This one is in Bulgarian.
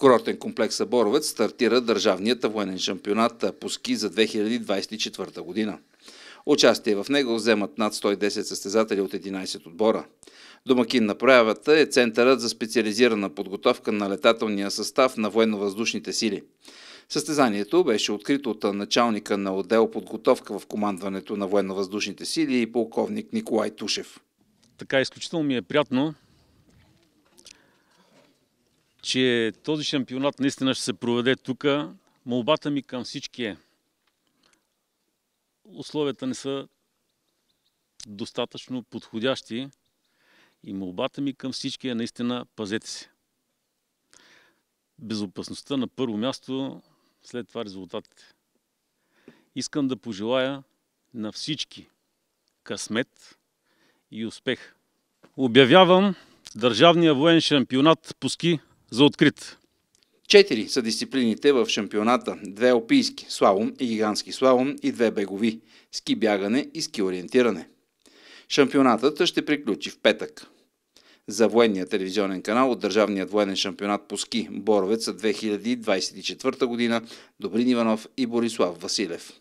курортен комплекс Боровец стартира държавният военен шампионат по ски за 2024 година. Участие в него вземат над 110 състезатели от 11 отбора. Домакин на проявата е Центърът за специализирана подготовка на летателния състав на военно-въздушните сили. Състезанието беше открито от началника на отдел подготовка в командването на военно-въздушните сили и полковник Николай Тушев. Така изключително ми е приятно че този шампионат наистина ще се проведе тук. Молбата ми към всички е условията не са достатъчно подходящи и молбата ми към всички е наистина пазете се. Безопасността на първо място, след това резултатите. Искам да пожелая на всички късмет и успех. Обявявам Държавния воен шампионат по ски за открит. Четири са дисциплините в шампионата. Две опийски слалом и гигантски слалом и две бегови – ски бягане и ски ориентиране. Шампионатът ще приключи в петък. За военния телевизионен канал от Държавният военен шампионат по ски Боровец 2024 година Добрин Иванов и Борислав Василев.